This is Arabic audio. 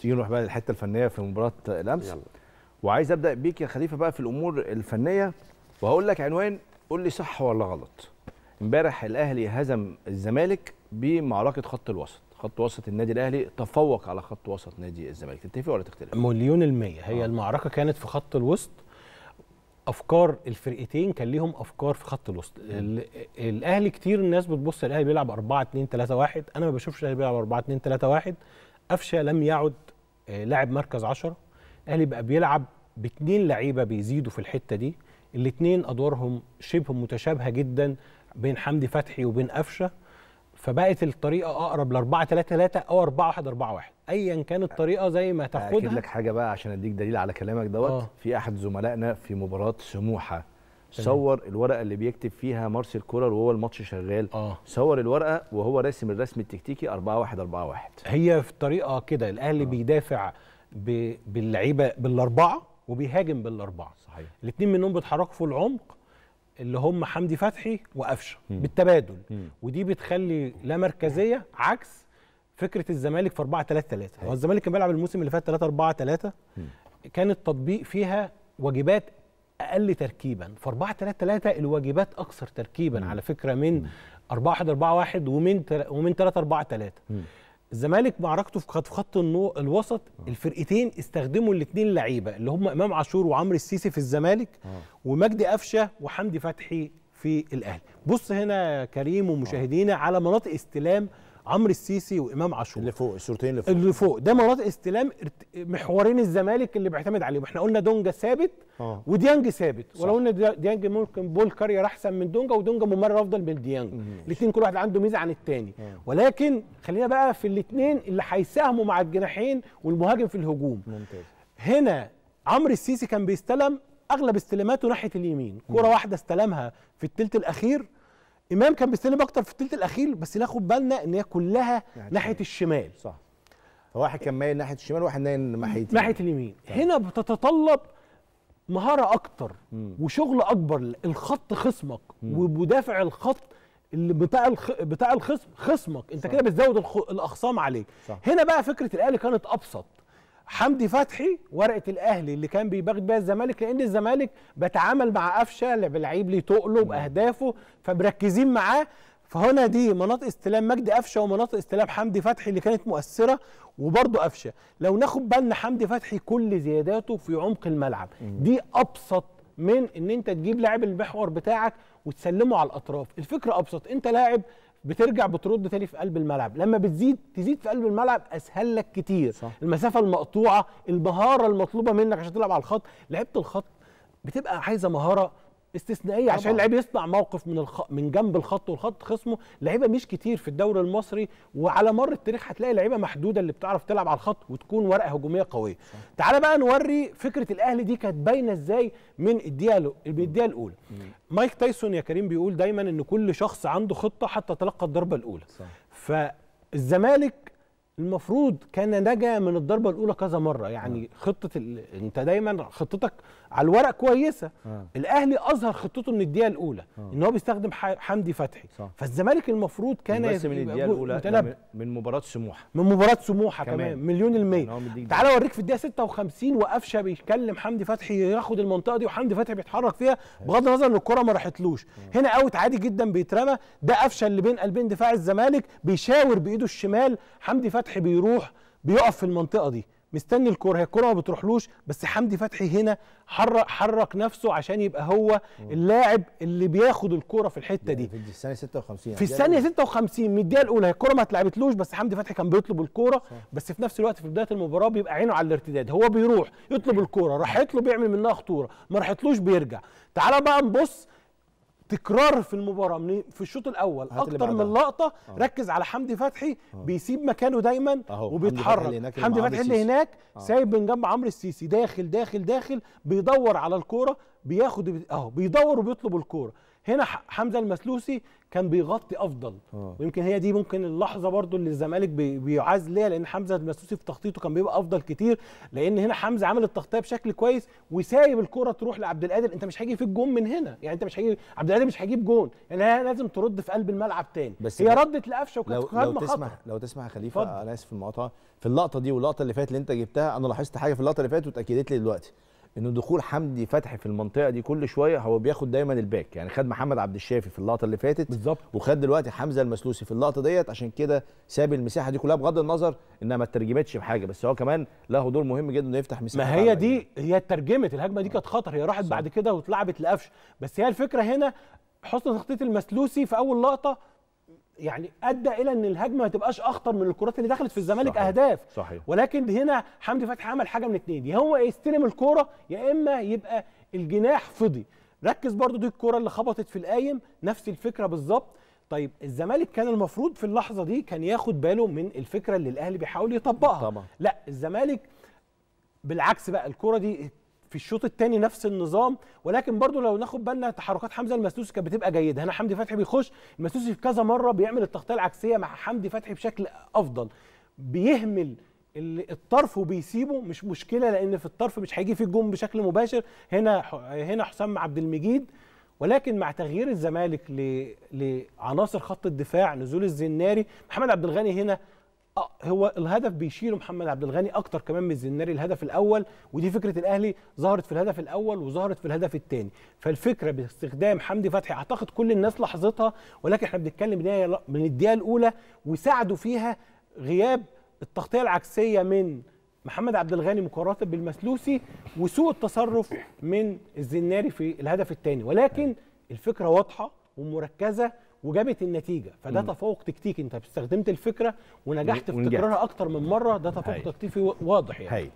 تيجي نروح بقى للحته الفنيه في مباراه الامس يلا. وعايز ابدا بيك يا خليفه بقى في الامور الفنيه وهقول لك عنوان قول لي صح ولا غلط امبارح الاهلي هزم الزمالك بمعركه خط الوسط خط وسط النادي الاهلي تفوق على خط وسط نادي الزمالك تتفق ولا تختلف مليون المية هي آه. المعركه كانت في خط الوسط افكار الفرقتين كان ليهم افكار في خط الوسط الاهلي كتير الناس بتبص الاهلي بيلعب 4 2 3 1 انا ما بشوفش الاهلي بيلعب 4 2 3 1 قفشه لم يعد آه، لاعب مركز 10 الاهلي بقى بيلعب باثنين لعيبه بيزيدوا في الحته دي الاثنين ادوارهم شبه متشابهه جدا بين حمدي فتحي وبين قفشه فبقت الطريقه اقرب ل 4 3 3 او 4 1 4 1 ايا كانت الطريقه زي ما تاخدها اكيد لك حاجه بقى عشان اديك دليل على كلامك دوت آه. في احد زملائنا في مباراه سموحه صور الورقه اللي بيكتب فيها مارسيل كولر وهو الماتش شغال آه. صور الورقه وهو راسم الرسم التكتيكي 4 1 4 1 هي في طريقه كده الاهلي آه. بيدافع ب... باللعيبه بالاربعه وبيهاجم بالاربعه صحيح الاثنين منهم بيتحركوا في العمق اللي هم حمدي فتحي وقفشه بالتبادل م. ودي بتخلي لا مركزيه عكس فكره الزمالك في 4 3 3 هو الزمالك كان بيلعب الموسم اللي فات 3 4 3 كان التطبيق فيها واجبات اقل تركيبا في 4 3 3 الواجبات اكثر تركيبا على فكره من 4 1 4 1 ومن ومن 3 4 3 الزمالك معركته في خط النو الوسط آه. الفرقتين استخدموا الاثنين لعيبه اللي هم امام عاشور وعمرو السيسي في الزمالك آه. ومجدي قفشه وحمدي فتحي في الاهلي بص هنا يا كريم ومشاهدينا آه. على مناطق استلام عمرو السيسي وامام عاشور اللي فوق الصورتين اللي فوق اللي فوق ده مناطق استلام محورين الزمالك اللي بيعتمد عليهم احنا قلنا دونجا ثابت آه. وديانج ثابت ولو قلنا ديانج ممكن بول كارير احسن من دونجا ودونجا ممرر افضل من ديانج الاثنين كل واحد عنده ميزه عن الثاني آه. ولكن خلينا بقى في الاثنين اللي هيساهموا مع الجناحين والمهاجم في الهجوم ممتاز هنا عمرو السيسي كان بيستلم اغلب استلاماته ناحيه اليمين كوره واحده استلمها في الثلث الاخير امام كان بيستلم اكتر في الثلث الاخير بس ناخد بالنا ان هي كلها يعني ناحيه الشمال صح فواحد كان مايل ناحيه الشمال وواحد مايل ناحيه ناحيه اليمين هنا بتتطلب مهاره اكتر مم. وشغل اكبر الخط خصمك ومدافع الخط اللي بتاع الخ... بتاع الخصم خصمك انت كده بتزود الخ... الاخصام عليك صح. هنا بقى فكره الاهلي كانت ابسط حمدي فتحي ورقه الاهلي اللي كان بيباغت بيها الزمالك لان الزمالك بتعامل مع قفشه لعيب ليه تقله باهدافه فمركزين معاه فهنا دي مناطق استلام مجدي قفشه ومناطق استلام حمدي فتحي اللي كانت مؤثره وبرضه قفشه لو ناخد بالنا حمدي فتحي كل زياداته في عمق الملعب دي ابسط من ان انت تجيب لاعب المحور بتاعك وتسلمه على الاطراف الفكره ابسط انت لاعب بترجع بترد تاني في قلب الملعب لما بتزيد تزيد في قلب الملعب اسهل لك كتير صح. المسافه المقطوعه المهاره المطلوبه منك عشان تلعب على الخط لعبت الخط بتبقى عايزه مهاره استثنائيه عشان اللعيب يصنع موقف من الخ... من جنب الخط والخط خصمه لعيبه مش كتير في الدوري المصري وعلى مر التاريخ هتلاقي لعيبه محدوده اللي بتعرف تلعب على الخط وتكون ورقه هجوميه قويه تعال بقى نوري فكره الاهلي دي كانت باينه ازاي من الدقيقه من الدقيقه الاولى مايك تايسون يا كريم بيقول دايما ان كل شخص عنده خطه حتى تلقى الضربه الاولى صح. فالزمالك المفروض كان نجا من الضربه الاولى كذا مره يعني آه. خطه ال... انت دايما خطتك على الورق كويسه آه. الاهلي اظهر خطته من الدقيقه الاولى آه. ان هو بيستخدم ح... حمدي فتحي صح. فالزمالك المفروض كان بس من الدقيقه الاولى متنب... من مباراه سموحه من مباراه سموحه كمان, كمان. مليون المية يعني تعال اوريك في الدقيقه 56 وقفشه بيكلم حمدي فتحي ياخد المنطقه دي وحمدي فتحي بيتحرك فيها بغض النظر ان الكره ما راحتلوش آه. هنا اوت عادي جدا بيترمى ده قفشه اللي بين قلبين دفاع الزمالك بيشاور بايده الشمال حمدي فتحي فتحي بيروح بيقف في المنطقه دي مستني الكرة هي الكرة ما بتروحلوش بس حمدي فتحي هنا حرك حرك نفسه عشان يبقى هو اللاعب اللي بياخد الكرة في الحتة دي يعني في الثانية 56 في الثانية 56 من الدقيقة الأولى هي الكرة ما اتلعبتلوش بس حمدي فتحي كان بيطلب الكرة بس في نفس الوقت في بداية المباراة بيبقى عينه على الارتداد هو بيروح يطلب أيوه. الكرة راح يطلب يعمل منها خطورة ما راحتلوش بيرجع تعالى بقى نبص تكرار في المباراه من في الشوط الاول اكتر من لقطه آه. ركز على حمدي فتحي آه. بيسيب مكانه دايما وبيتحرك حمدي فتحي اللي هناك آه. سايب من جنب عمرو السيسي داخل داخل داخل بيدور على الكوره بياخد اهو بيدور وبيطلب الكوره هنا حمزه المسلوسي كان بيغطي افضل أوه. ويمكن هي دي ممكن اللحظه برضو اللي الزمالك بيعاز ليها لان حمزه المسلوسي في تخطيطه كان بيبقى افضل كتير لان هنا حمزه عامل التغطيه بشكل كويس وسايب الكره تروح لعبد القادر انت مش هيجي فيك جون من هنا يعني انت مش هيجي عبد القادر مش هيجيب جون يعني هي لازم ترد في قلب الملعب تاني بس هي ردت لقفشه وكانت لو, لو تسمح خطر. لو تسمح يا خليفه انا اسف في المقاطعه في اللقطه دي واللقطه اللي فاتت اللي انت جبتها انا لاحظت حاجه في اللقطه اللي فاتت واتاكدت لي دلوقتي انه دخول حمدي فتحي في المنطقه دي كل شويه هو بياخد دايما الباك يعني خد محمد عبد الشافي في اللقطه اللي فاتت بالظبط وخد دلوقتي حمزه المسلوسي في اللقطه ديت عشان كده ساب المساحه دي كلها بغض النظر انها ما اترجمتش بحاجه بس هو كمان له دور مهم جدا انه يفتح مساحه ما هي دي هي اترجمت الهجمه دي كانت خطر هي راحت صح. بعد كده واتلعبت لقفش بس هي الفكره هنا حسن تخطيط المسلوسي في اول لقطه يعني ادى الى ان الهجمه ما تبقاش اخطر من الكرات اللي دخلت في الزمالك صحيح. اهداف صحيح. ولكن هنا حمدي فتحي عمل حاجه من اتنين يا هو يستلم الكوره يا اما يبقى الجناح فضي ركز برضو دي الكوره اللي خبطت في القايم نفس الفكره بالظبط طيب الزمالك كان المفروض في اللحظه دي كان ياخد باله من الفكره اللي الاهلي بيحاول يطبقها طبعا. لا الزمالك بالعكس بقى الكوره دي في الشوط الثاني نفس النظام ولكن برضو لو ناخد بالنا تحركات حمزه المسلوسي كانت بتبقى جيده هنا حمدي فتحي بيخش المسلوسي في كذا مره بيعمل التغطيه العكسيه مع حمدي فتحي بشكل افضل بيهمل الطرف وبيسيبه مش مشكله لان في الطرف مش هيجي فيه الجون بشكل مباشر هنا هنا حسام عبد المجيد ولكن مع تغيير الزمالك لعناصر خط الدفاع نزول الزناري محمد عبد الغني هنا آه، هو الهدف بيشيله محمد عبد الغني اكتر كمان من الزناري الهدف الاول ودي فكره الاهلي ظهرت في الهدف الاول وظهرت في الهدف الثاني فالفكره باستخدام حمدي فتحي اعتقد كل الناس لاحظتها ولكن احنا بنتكلم من الدقيقه الاولى وساعدوا فيها غياب التغطيه العكسيه من محمد عبد الغني مقارنه بالمسلوسي وسوء التصرف من الزناري في الهدف الثاني ولكن الفكره واضحه ومركزه وجابت النتيجه فده تفوق تكتيكي انت استخدمت الفكره ونجحت في تكرارها اكتر من مره ده تفوق تكتيكي واضح يعني هي.